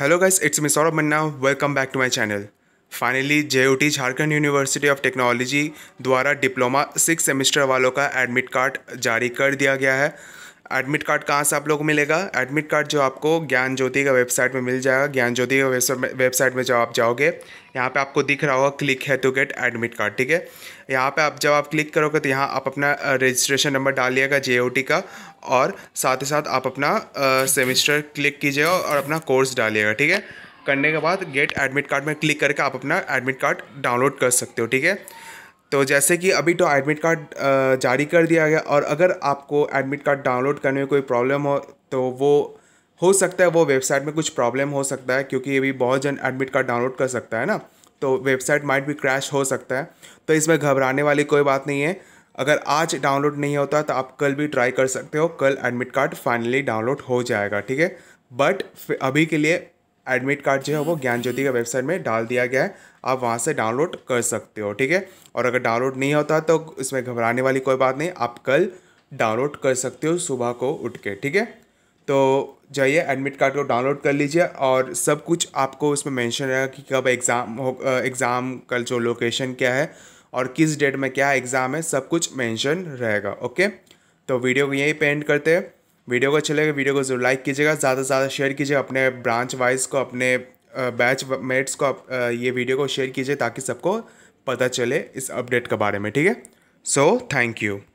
hello guys it's miss Saurabh Manna welcome back to my channel finally J Jharkhand university of technology द्वारा diploma six semester वालों का admit card जारी कर दिया गया है एडमिट कार्ड कहाँ से आप लोग को मिलेगा एडमिट कार्ड जो आपको ज्ञान ज्योति का वेबसाइट में मिल जाएगा ज्ञान ज्योति का वेबसाइट में जब आप जाओगे यहाँ पे आपको दिख रहा होगा क्लिक है टू गेट एडमिट कार्ड ठीक है यहाँ पे आप जब आप क्लिक करोगे तो यहाँ आप अपना रजिस्ट्रेशन नंबर डालिएगा जे का और साथ ही साथ आप अपना सेमिस्टर क्लिक कीजिएगा और अपना कोर्स डालिएगा ठीक है करने के बाद गेट एडमिट कार्ड में क्लिक करके आप अपना एडमिट कार्ड डाउनलोड कर सकते हो ठीक है तो जैसे कि अभी तो एडमिट कार्ड जारी कर दिया गया और अगर आपको एडमिट कार्ड डाउनलोड करने में कोई प्रॉब्लम हो तो वो हो सकता है वो वेबसाइट में कुछ प्रॉब्लम हो सकता है क्योंकि अभी बहुत जन एडमिट कार्ड डाउनलोड कर सकता है ना तो वेबसाइट माइट भी क्रैश हो सकता है तो इसमें घबराने वाली कोई बात नहीं है अगर आज डाउनलोड नहीं होता तो आप कल भी ट्राई कर सकते हो कल एडमिट कार्ड फाइनली डाउनलोड हो जाएगा ठीक है बट अभी के लिए एडमिट कार्ड जो है वो ज्ञान ज्योति का वेबसाइट में डाल दिया गया है आप वहाँ से डाउनलोड कर सकते हो ठीक है और अगर डाउनलोड नहीं होता तो इसमें घबराने वाली कोई बात नहीं आप कल डाउनलोड कर सकते हो सुबह को उठ के ठीक है तो जाइए एडमिट कार्ड को डाउनलोड कर लीजिए और सब कुछ आपको उसमें मेंशन रहेगा कि कब एग्ज़ाम हो एग्ज़ाम का जो लोकेशन क्या है और किस डेट में क्या एग्ज़ाम है सब कुछ मेंशन रहेगा ओके तो वीडियो को यहीं पेंड करते हैं वीडियो को अच्छे लगे वीडियो को जरूर लाइक कीजिएगा ज़्यादा से ज़्यादा शेयर कीजिए अपने ब्रांच वाइज को अपने बैच मेट्स को ये वीडियो को शेयर कीजिए ताकि सबको पता चले इस अपडेट के बारे में ठीक है सो थैंक यू